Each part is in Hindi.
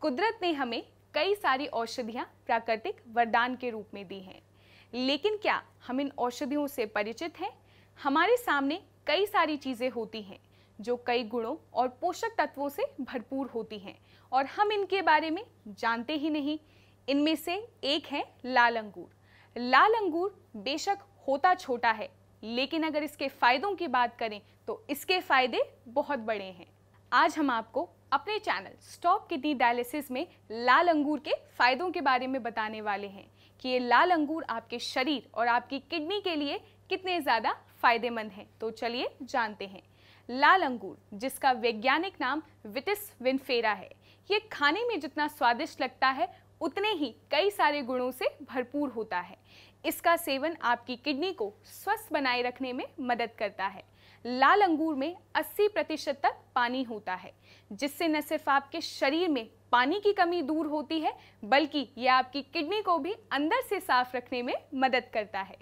कुदरत ने हमें कई सारी औषधियाँ प्राकृतिक वरदान के रूप में दी हैं लेकिन क्या हम इन औषधियों से परिचित हैं हमारे सामने कई सारी चीज़ें होती हैं जो कई गुणों और पोषक तत्वों से भरपूर होती हैं और हम इनके बारे में जानते ही नहीं इनमें से एक है लाल अंगूर लाल अंगूर बेशक होता छोटा है लेकिन अगर इसके फ़ायदों की बात करें तो इसके फ़ायदे बहुत बड़े हैं आज हम आपको अपने चैनल स्टॉप किडनी डायलिसिस में लाल अंगूर के फायदों के बारे में बताने वाले हैं कि ये लाल अंगूर आपके शरीर और आपकी किडनी के लिए कितने ज़्यादा फायदेमंद हैं तो चलिए जानते हैं लाल अंगूर जिसका वैज्ञानिक नाम विटिस विनफेरा है ये खाने में जितना स्वादिष्ट लगता है उतने ही कई सारे गुणों से भरपूर होता है इसका सेवन आपकी किडनी को स्वस्थ बनाए रखने में मदद करता है लाल अंगूर में 80 प्रतिशत तक पानी होता है जिससे न सिर्फ आपके शरीर में पानी की कमी दूर होती है बल्कि यह आपकी किडनी को भी अंदर से साफ रखने में मदद करता है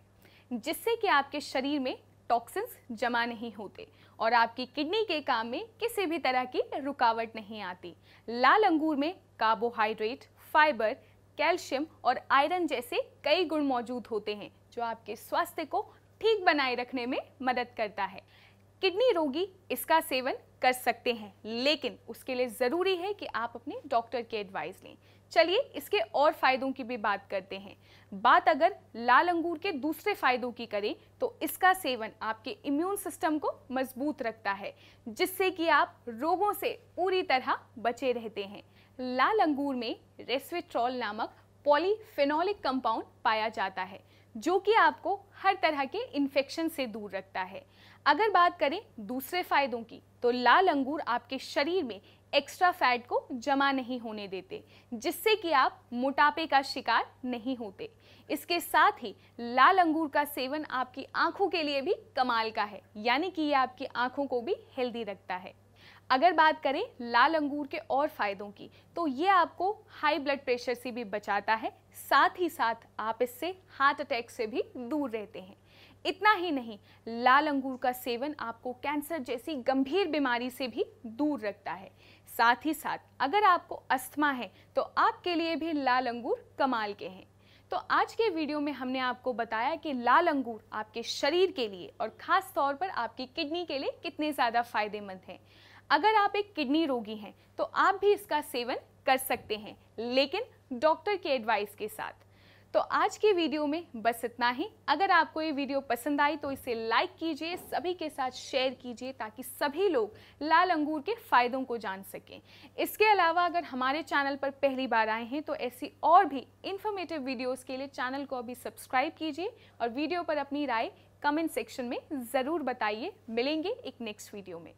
जिससे कि आपके शरीर में टॉक्सिन्स जमा नहीं होते और आपकी किडनी के काम में किसी भी तरह की रुकावट नहीं आती लाल अंगूर में कार्बोहाइड्रेट फाइबर कैल्शियम और आयरन जैसे कई गुण मौजूद होते हैं जो आपके स्वास्थ्य को ठीक बनाए रखने में मदद करता है किडनी रोगी इसका सेवन कर सकते हैं लेकिन उसके लिए ज़रूरी है कि आप अपने डॉक्टर के एडवाइस लें चलिए इसके और फ़ायदों की भी बात करते हैं बात अगर लाल अंगूर के दूसरे फ़ायदों की करें तो इसका सेवन आपके इम्यून सिस्टम को मजबूत रखता है जिससे कि आप रोगों से पूरी तरह बचे रहते हैं लाल अंगूर में रेस्विट्रॉल नामक पॉलीफेनोलिक कंपाउंड पाया जाता है जो कि आपको हर तरह के इन्फेक्शन से दूर रखता है अगर बात करें दूसरे फायदों की तो लाल अंगूर आपके शरीर में एक्स्ट्रा फैट को जमा नहीं होने देते जिससे कि आप मोटापे का शिकार नहीं होते इसके साथ ही लाल अंगूर का सेवन आपकी आंखों के लिए भी कमाल का है यानी कि यह आपकी आंखों को भी हेल्दी रखता है अगर बात करें लाल अंगूर के और फ़ायदों की तो ये आपको हाई ब्लड प्रेशर से भी बचाता है साथ ही साथ आप इससे हार्ट अटैक से भी दूर रहते हैं इतना ही नहीं लाल अंगूर का सेवन आपको कैंसर जैसी गंभीर बीमारी से भी दूर रखता है साथ ही साथ अगर आपको अस्थमा है तो आपके लिए भी लाल अंगूर कमाल के हैं तो आज के वीडियो में हमने आपको बताया कि लाल अंगूर आपके शरीर के लिए और ख़ास तौर पर आपकी किडनी के लिए कितने ज़्यादा फायदेमंद हैं अगर आप एक किडनी रोगी हैं तो आप भी इसका सेवन कर सकते हैं लेकिन डॉक्टर के एडवाइस के साथ तो आज की वीडियो में बस इतना ही अगर आपको ये वीडियो पसंद आई तो इसे लाइक कीजिए सभी के साथ शेयर कीजिए ताकि सभी लोग लाल अंगूर के फ़ायदों को जान सकें इसके अलावा अगर हमारे चैनल पर पहली बार आए हैं तो ऐसी और भी इन्फॉर्मेटिव वीडियोस के लिए चैनल को अभी सब्सक्राइब कीजिए और वीडियो पर अपनी राय कमेंट सेक्शन में ज़रूर बताइए मिलेंगे एक नेक्स्ट वीडियो में